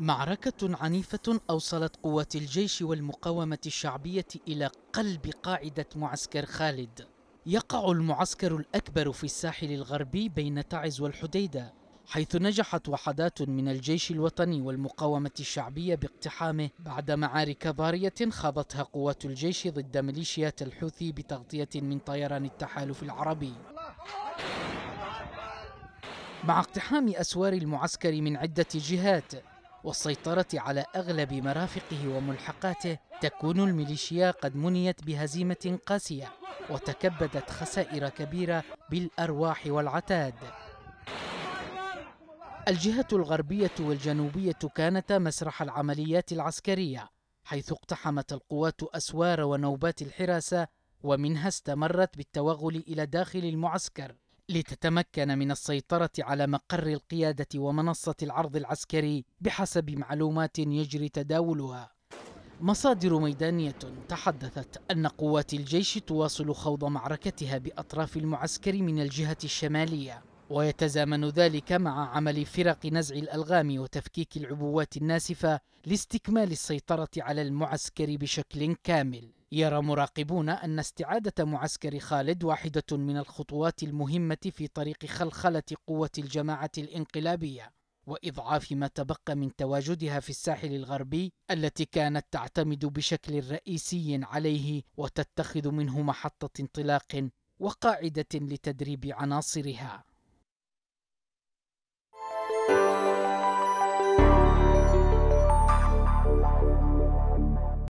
معركة عنيفة أوصلت قوات الجيش والمقاومة الشعبية إلى قلب قاعدة معسكر خالد يقع المعسكر الأكبر في الساحل الغربي بين تعز والحديدة حيث نجحت وحدات من الجيش الوطني والمقاومة الشعبية باقتحامه بعد معارك ضارية خاضتها قوات الجيش ضد ميليشيات الحوثي بتغطية من طيران التحالف العربي مع اقتحام أسوار المعسكر من عدة جهات والسيطرة على أغلب مرافقه وملحقاته تكون الميليشيا قد منيت بهزيمة قاسية وتكبدت خسائر كبيرة بالأرواح والعتاد الجهة الغربية والجنوبية كانت مسرح العمليات العسكرية حيث اقتحمت القوات أسوار ونوبات الحراسة ومنها استمرت بالتوغل إلى داخل المعسكر لتتمكن من السيطرة على مقر القيادة ومنصة العرض العسكري بحسب معلومات يجري تداولها. مصادر ميدانية تحدثت أن قوات الجيش تواصل خوض معركتها بأطراف المعسكر من الجهة الشمالية، ويتزامن ذلك مع عمل فرق نزع الألغام وتفكيك العبوات الناسفة لاستكمال السيطرة على المعسكر بشكل كامل. يرى مراقبون أن استعادة معسكر خالد واحدة من الخطوات المهمة في طريق خلخلة قوة الجماعة الانقلابية وإضعاف ما تبقى من تواجدها في الساحل الغربي التي كانت تعتمد بشكل رئيسي عليه وتتخذ منه محطة انطلاق وقاعدة لتدريب عناصرها